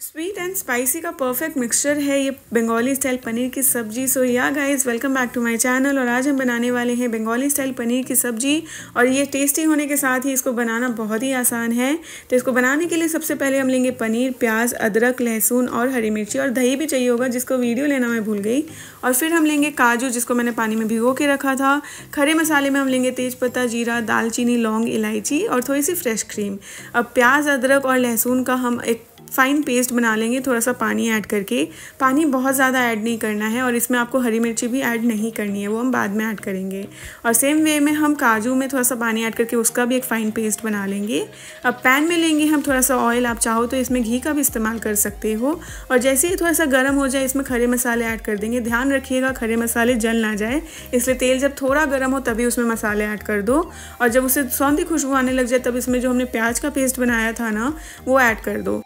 sweet and spicy का perfect mixture है ये बंगाली स्टाइल पनीर की सब्जी so yeah guys welcome back to my channel और आज हम बनाने वाले हैं बंगाली स्टाइल पनीर की सब्जी और ये टेस्टी होने के साथ ही इसको बनाना बहुत ही आसान है तो इसको बनाने के लिए सबसे पहले हम लेंगे पनीर प्याज अदरक लहसुन और हरी मिर्ची और दही भी चाहिए होगा जिसको वीडियो लेना मैं भूल गई और फिर हम लेंगे काजू जिसको मैंने पानी में भिगो के रखा था खड़े मसाले में हम लेंगे तेज जीरा दालचीनी लौंग इलायची और थोड़ी सी फ्रेश क्रीम अब प्याज अदरक और लहसुन का हम एक फ़ाइन पेस्ट बना लेंगे थोड़ा सा पानी ऐड करके पानी बहुत ज़्यादा ऐड नहीं करना है और इसमें आपको हरी मिर्ची भी ऐड नहीं करनी है वो हम बाद में ऐड करेंगे और सेम वे में हम काजू में थोड़ा सा पानी ऐड करके उसका भी एक फ़ाइन पेस्ट बना लेंगे अब पैन में लेंगे हम थोड़ा सा ऑयल आप चाहो तो इसमें घी का भी इस्तेमाल कर सकते हो और जैसे ही थोड़ा सा गर्म हो जाए इसमें खड़े मसाले ऐड कर देंगे ध्यान रखिएगा खड़े मसाले जल ना जाए इसलिए तेल जब थोड़ा गर्म हो तभी उसमें मसाले ऐड कर दो और जब उसे सौंधी खुशबू आने लग जाए तब इसमें जो हमने प्याज का पेस्ट बनाया था ना वो ऐड कर दो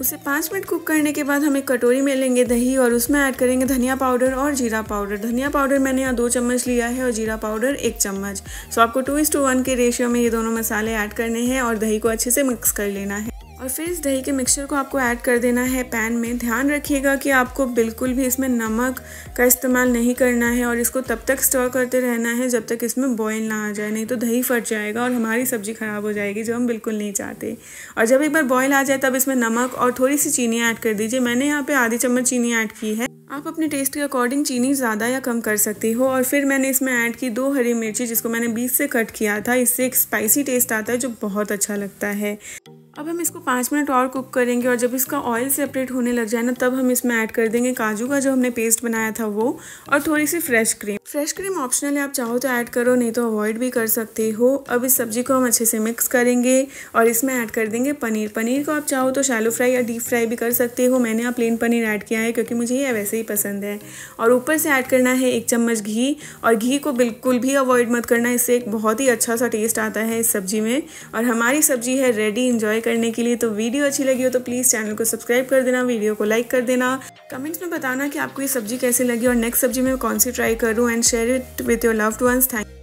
उसे पाँच मिनट कुक करने के बाद हम एक कटोरी में लेंगे दही और उसमें ऐड करेंगे धनिया पाउडर और जीरा पाउडर धनिया पाउडर मैंने यहाँ दो चम्मच लिया है और जीरा पाउडर एक चम्मच सो आपको टू इस टू वन के रेशियो में ये दोनों मसाले ऐड करने हैं और दही को अच्छे से मिक्स कर लेना है और फिर इस दही के मिक्सचर को आपको ऐड कर देना है पैन में ध्यान रखिएगा कि आपको बिल्कुल भी इसमें नमक का इस्तेमाल नहीं करना है और इसको तब तक स्टोर करते रहना है जब तक इसमें बॉयल ना आ जाए नहीं तो दही फट जाएगा और हमारी सब्ज़ी ख़राब हो जाएगी जो हम बिल्कुल नहीं चाहते और जब एक बार बॉयल आ जाए तब इसमें नमक और थोड़ी सी चीनी ऐड कर दीजिए मैंने यहाँ पर आधी चम्मच चीनी ऐड की है आप अपने टेस्ट के अकॉर्डिंग चीनी ज़्यादा या कम कर सकती हो और फिर मैंने इसमें ऐड की दो हरी मिर्ची जिसको मैंने बीच से कट किया था इससे एक स्पाइसी टेस्ट आता है जो बहुत अच्छा लगता है अब हम इसको पाँच मिनट और कुक करेंगे और जब इसका ऑयल सेपरेट होने लग जाए ना तब हम इसमें ऐड कर देंगे काजू का जो हमने पेस्ट बनाया था वो और थोड़ी सी fresh cream fresh cream optional है आप चाहो तो ऐड करो नहीं तो अवॉइड भी कर सकते हो अब इस सब्जी को हम अच्छे से मिक्स करेंगे और इसमें ऐड कर देंगे पनीर पनीर को आप चाहो तो शैलो फ्राई या डीप फ्राई भी कर सकते हो मैंने यहाँ प्लेन पनीर ऐड किया है क्योंकि मुझे ये वैसे ही पसंद है और ऊपर से ऐड करना है एक चम्मच घी और घी को बिल्कुल भी अवॉइड मत करना इससे एक बहुत ही अच्छा सा टेस्ट आता है इस सब्जी में और हमारी सब्जी है रेडी इन्जॉय करने के लिए तो वीडियो अच्छी लगी हो तो प्लीज़ चैनल को सब्सक्राइब कर देना वीडियो को लाइक कर देना कमेंट्स में बताना कि आपको ये सब्जी कैसे लगी और नेक्स्ट सब्जी में कौन सी ट्राई करूँ and share it with your loved ones thank